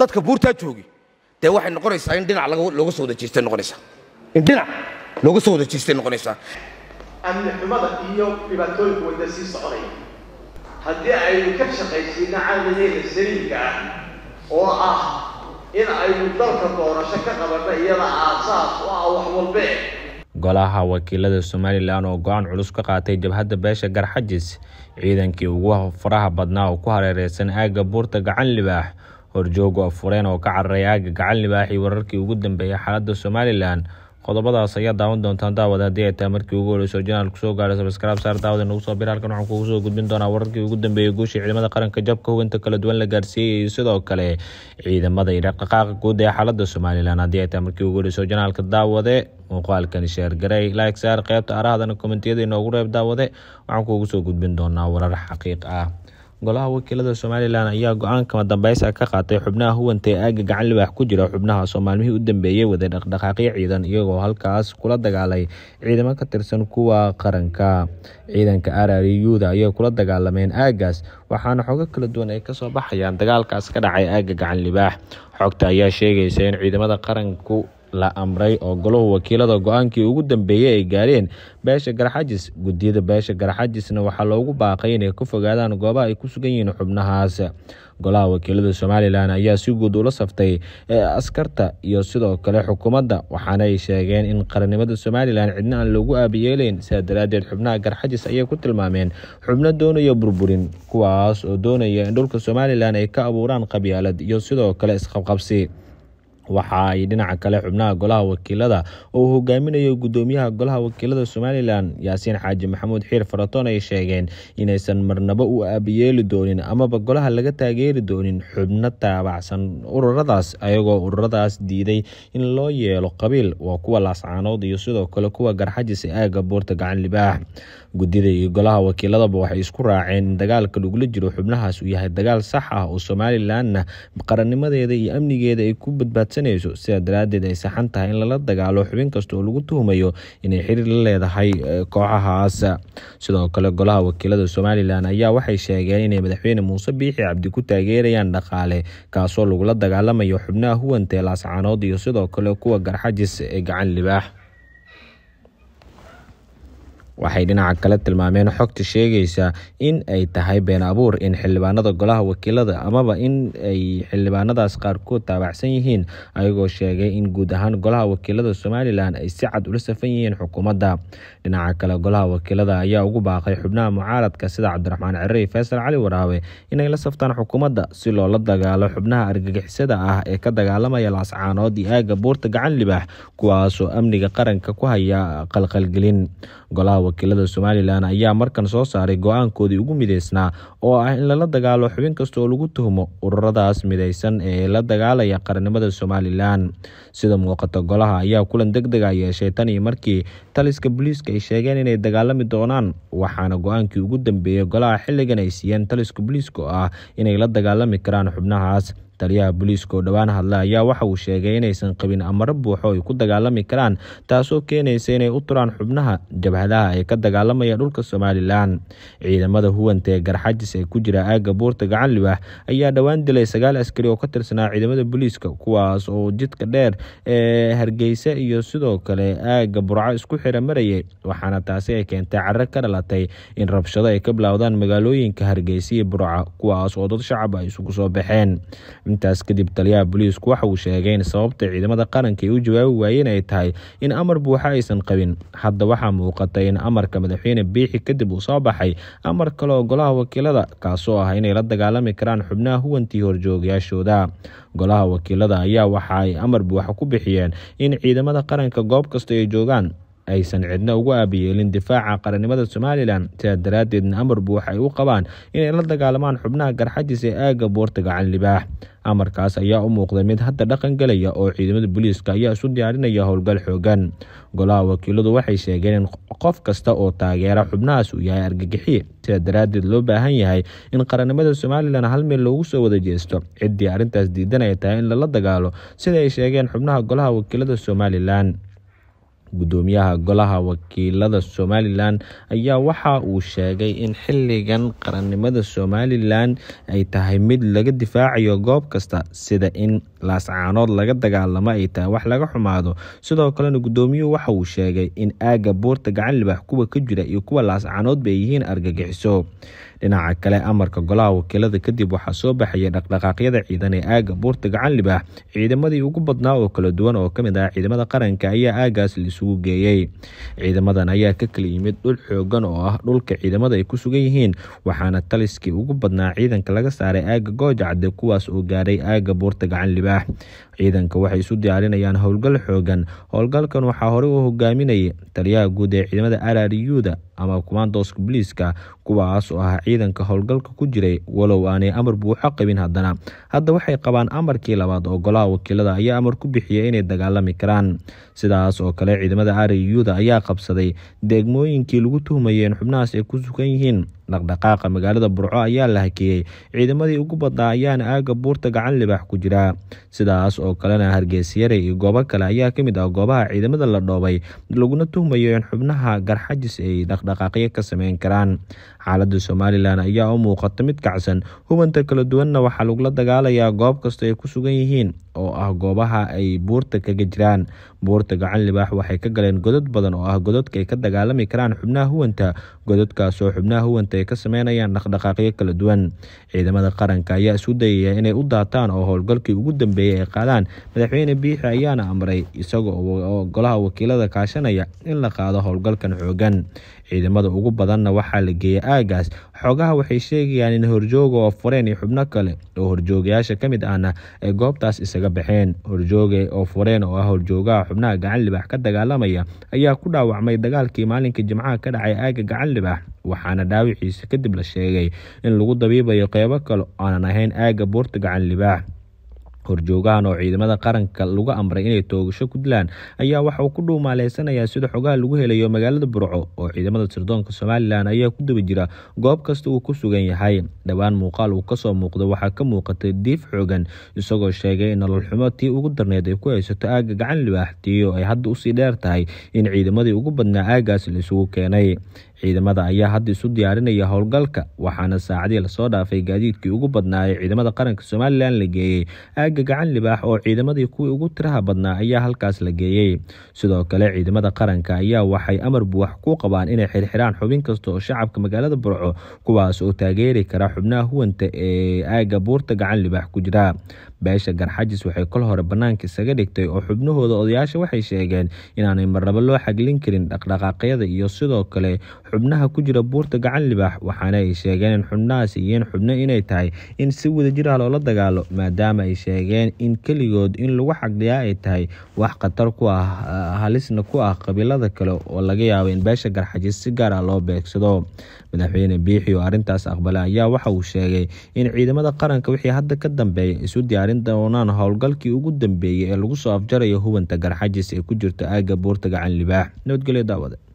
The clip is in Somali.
dadka buurtaa joogi dee waxay noqonaysaa in dhinac looga soo wada noqonaysaa in dhinac looga soo wada noqonaysaa amni xumada iyo dhibaatooyinka wada sii soconaya haddii aynu ka shaqaysiina caqligeeda saliimka ah oo ah in aynu dalka doorasho ka qabanno iyada aasaas oo ah wax walbee eh. golaha wakiilada somalilan oo go-aan culus ka qaatay jabhadda beesha garxajis ciidankii ugu faraha badnaa oo ku hareereysan aagga buurta gacan libaax horjoogu afureen oo ka cararaya aagga gacan libaaxii wararkii ugu dambeeyay xaaladda somalilan qodobadaas ayaa daawan doontaan daawad haddii ay tahay markii ugu horeyso janaalku soo gaadho sabskraib saar daawada inagu soo bir halkan waxaan kugu soo gudbin doonaa wararkii ugu dambeeyey guusha ciidamada qaranka jabka hubinta kala duwan la gaarsiiyey iyo sidoo kale ciidamada iyo dhaqdhaqaaqa guud ee xaaladda somalilan haddii ay tahay markii ugu horeyso janaalka daawade muuqaalkan sheer like saar qeybta arahdana komentiyada inoogu reeb daawade waxaan kuugu soo gudbin doonaa warar xaqiiq ah golaha wakiilada somalilan ayaa go-aan kama dambaysa ka qaatay xubnaha huwanta ee aaga gacan libaax ku jira xubnahaas oo maalmihii u dambeeyey waday dhaqdhaqaaqyo ciidan iyagoo halkaas kula dagaalay ciidamo ka tirsan kuwa qaranka ciidanka araariyuuda ayay kula dagaalameen aagaas waxaana xogo kala duwan ay kasoo baxayaan dagaalkaas ka dhacay aaga gacan libaax xogta ayaa sheegaysa in ciidamada qaranku la amray oo goluhu wakiilada go-aankii ugu dambeeyey ay gaareen beesha garxajis guddiyada beesha garxajisna waxaa loogu baaqay inay ka fogaadaan goobaha ay ku sugan yihiin xubnahaas golaha wakiilada somalilan ayaa si guud ula saftay ee askarta iyo sidoo kale xukuumadda waxaana ay sheegeen in qarannimada somalilan cidna aan lagu aabiyeeleyn sidaa daraaddeed xubnaha garxajis ayay ku tilmaameen xubno doonaya burburin kuwaas oo doonaya in dhulka somalilan ay ka abuuraan qabyaalad iyo sidoo kale isqabqabsi waxa ay dhinaca kale xubnaha golaha wakiilada oo uu hogaaminayo gudoomiyaha golaha wakiilada somalilan yaasiin xaaji maxamuud xiir faratoon ay sheegeen inaysan marnaba u aabiyeeli doonin amaba golaha laga taageeri doonin xubno taabacsan ururadaas ayagoo ururadaas diiday in loo yeelo qabiil waa kuwa laascaanood iyo sidoo kale kuwa garxajisa aaga buurta gacan libaax guddida iyo golaha wakiiladaba waxay isku raaceen in dagaalka lagula jiro xubnahaas uu yahay dagaal sax ah oo somalilanna qarannimadeeda iyo amnigeeda ay ku badbaadsan adeegsanayso sidaa daraaddeed ay saxan tahay in lala dagaalo xubin kasta oo lagu tuhmayo inay xiriir la leedahay eh, kooxahaas sidoo kale golaha wakiilada somalilan ayaa waxay sheegeen inay madaxweyne muuse biixi cabdi ku taageerayaan dhaqaale kaasoo lagula dagaalamayo xubnaha huwantee laascaanood iyo sidoo kale kuwa garxajis ee gacan libaax waxay dhinaca kale tilmaameen xogta sheegaysa in ay tahay been abuur in xildhibaanada golaha wakiilada amaba in ay xildhibaanadaas qaarkood taabacsan yihiin ayagoo sheegay in guud ahaan golaha wakiilada somalilan ay si cad ula safan yihiin xukuumadda dhinaca kale golaha wakiilada ayaa ugu baaqay xubnaha mucaaradka sida cabdiraxmaan cerey iyo faysal cali waraabe inay la saftaan xukuumadda si loola dagaalo xubnaha argagixisada ah ee ka dagaalamaya laascaanood iyo aaga buurta gacan libaax kuwaasoo amniga qaranka ku haya qalqalgelin golaha wakiilada somalilan ayaa markan soo saaray go-aankoodii ugu mideysnaa oo ah in lala dagaalo xubin kasta oo lagu tuhmo ururadaas midaysan ee la dagaalaya qaranimada somalilan sida muuqata golaha ayaa kulan deg deg a ah yeeshay tan iyo markii taliska buliiska ay sheegeen inay dagaalami doonaan waxaana go-aankii ugu dambeeyey golaha xilligan ay siiyeen taliska booliiska oo ah inay la dagaalami karaan xubnahaas taliyaha booliiska oo dhowaan hadla ayaa waxa uu sheegay inaysan qabin amaro buuxo ay ku dagaalami karaan taasoo keenaysa inay u turaan xubnaha jabhadaha ee ka dagaalamaya dhulka somalilan ciidamada huwanta ee garxajis ee ku jira aagga buurta gacan libaax ayaa dhowaan dilay sagaal askari oo ka tirsanaa ciidamada boliiska kuwaas oo jidka dheer ee hargeysa iyo sidoo kale aagga burco isku xira marayay waxaana taasi ay keentay carar ka dhalatay in rabshado ay ka bilowdaan magaalooyinka hargeysa iyo burca kuwaas oo dad shacab ay ah isugu soo baxeen intaas kadib taliyaha booliisku waxa uu sheegay in sababta ciidamada qaranka ay u jawaabi waayeen ay tahay in amar buuxa aysan qabin hadda waxaa muuqatay in amarka madaxweyne biixi kadib uu soo baxay amar kale oo golaha wakiilada kaasoo ah inay la dagaalami karaan xubnaha huwantii horjoogayaashooda golaha wakiilada ayaa waxa ay amar buuxa ku bixiyeen in ciidamada qaranka goob kasta ay joogaan aysan cidna ugu aabiyeelin difaaca qarannimada somalilan sidaa daraaddeedna amarbu waxa ay u qabaan inay la dagaalamaan xubnaha garxadiis ee aaga buurta libaax amarkaas ayaa u muuqday mid hadda dhaqan gelaya oo ciidamada boliiska ayaa isu diyaarinaya howlgal xoogan golaha wakiiladu waxay sheegeen in qof kasta oo taageera xubnahaas uu yahay argagixiye sida daraaddeed loo baahan yahay in qarannimada somalilan hal meel loogu soo wada jeesto ciddii arrintaas diidan tahay in lala dagaalo sida ay sheegeen xubnaha golaha wakiilada somalilan gudoomiyaha golaha wakiilada somalilan ayaa waxa uu sheegay in xilligan qarannimada somalilan ay tahay mid laga difaacayo goob kasta sida in laascaanood laga dagaalamo ay tahay wax laga xumaado sidoo kalena guddoomiyuhu waxa uu sheegay in aagga buurta gacan libaax kuwa ka jira iyo kuwa laascaanoodba ay yihiin argagixiso dhinaca kale amarka golaha wakiilada kadib waxaa soo baxayay dhaqdhaqaaqyada ciidan ee aaga buurta gacanlib ah ciidamadii ugu badnaa oo kala duwan oo kamid ah ciidamada qaranka ayaa aagaas laisugu geeyey ciidamadan ayaa ka kala yimid dhul xoogan oo ah dhulka ciidamada ay ku sugan yihiin waxaana taliskii ugu badnaa ciidanka laga saaray aaga goojacde kuwaas oo gaaray aaga buurta gacanlib ah ciidanka waxay isu diyaarinayaan howlgal xoogan howlgalkan waxaa horey u hogaaminayay taliyaha guud ee ciidamada araariyuuda ama kumaandooska boliiska kuwaas oo ah ciidanka howlgalka ku jiray walow aanay amar buuxo qabin haddana hadda waxay qabaan amarkii labaad oo golaha wakiilada ayaa amar ku bixiyay inay dagaalami karaan sidaas oo kale ciidamada araariyuuda ayaa qabsaday deegmooyinkii lagu tuhmayeen xubnahaas ay ku sugan yihiin dhaqdhaqaaqa magaalada burco ayaa la hakeeyey ciidamadii ugu badnaa ayaana aaga buurta gacan libaax ku jiraa sidaas oo kalena hargeysayare iyo goobo kale ayaa ka mid ah goobaha ciidamada la dhoobay laguna tuhmayo in xubnaha garxajis ay dhaqdhaqaaqyo ka sameyn karaan xaalada somalilan ayaa u muuqata mid kacsan hubanta kala duwanna waxaa lagula dagaalayaa goob kasta ay ku sugan yihiin oo ah goobaha ay buurta kaga jiraan buurta gacan libaax waxay ka galeen godod badan oo ah gododka ay ka dagaalami karaan xubnaha huwanta gododkaasoo xubnaha huwanta ay ka sameynayaan dhaqdhaqaaqyo kala duwan ciidamada qaranka ayaa isu dayaya inay u daataan oo howlgalkii ugu dambeeyey ay qaadaan madaxweyne biixi ayaana amray isaga oo golaha wakiilada kaashanaya in la qaado howlgalkan xoogan ciidamada ugu badanna waxaa la geeya aagaas xoogaha waxay sheegayaan in horjooga oo fureen iyo xubno kale oo horjoogayaasha ka mid ahna ay goobtaas isaga baxeen horjooga oo fureen oo ah horjoogaha xubnaha gacan libaax ka dagaalamaya ayaa ku dhaawacmay dagaalkii maalinka jimcaha ka dhacay aagga gacan libaax waxaana dhaawiciisa kadib la sheegay in lagu dabiibayo qeybo kale aanan ahayn aaga buurta gacan libaax horjoogahan oo ciidamada qaranka lagu amray inay toogasho ku dilaan ayaa waxa uu ku dhuumaaleysanayaa sida xogaha lagu helayo magaalada burco oo ciidamada sirdoonka somalilan ayaa ku daba jira goob kasta uu ku sugan yahay dhowaan muuqaal uu kasoo muuqdo waxaa ka muuqatay diif xoogan isagoo sheegay in nolol tii ugu darneed ay ku haysato aagga gacan libaax tiiyo ay hadda usii dheer tahay in ciidamadii ugu badnaa aaggaas la isugu keenay ciidamada ayaa hadda isu diyaarinaya howlgalka waxaana saacadii lasoo dhaafay gaadiidkii ugu badnaa ee ciidamada qaranka somalilan la geeyey aagga gacan libaax oo ciidamadii kuwii ugu tiraha badnaa ayaa halkaas la geeyey sidoo kale ciidamada qaranka ayaa waxay amar buwax ku qabaan inay xirxiraan xubin kasta oo shacabka magaalada burco kuwaas oo taageeri kara xubnaha huwanta ee aagga buurta gacan libaax ku jira beesha garxajis waxay kol hore banaanka isaga dhigtay oo xubnahooda odayaasha waxay sheegeen inaanay marnaba loo xaglin karin dhaqdhaqaaqyada iyo sidoo kale xubnaha ku jira buurta gacan libaax waxaana ay sheegeen in xubnaha siiyeen xubno inay tahay in si wadajir ah loola dagaalo maadaama ay sheegeen in keligood in lagu xagdiyaa ay tahay wax khatar ku ah, ah halisna ku ah qabiilada kale oo laga yaabo in beesha garxajis si gaar ah loo beegsado madaxweyne biixi oo arintaas aqbalay ayaa waxa uu sheegay in ciidamada qaranka wixii hadda ka dambeeya isu diyaarin doonaan howlgalkii ugu dambeeyey ee lagu soo afjarayo hubanta garxajis ee ku jirta aagga buurta gacan libaax nabadgelyo daawade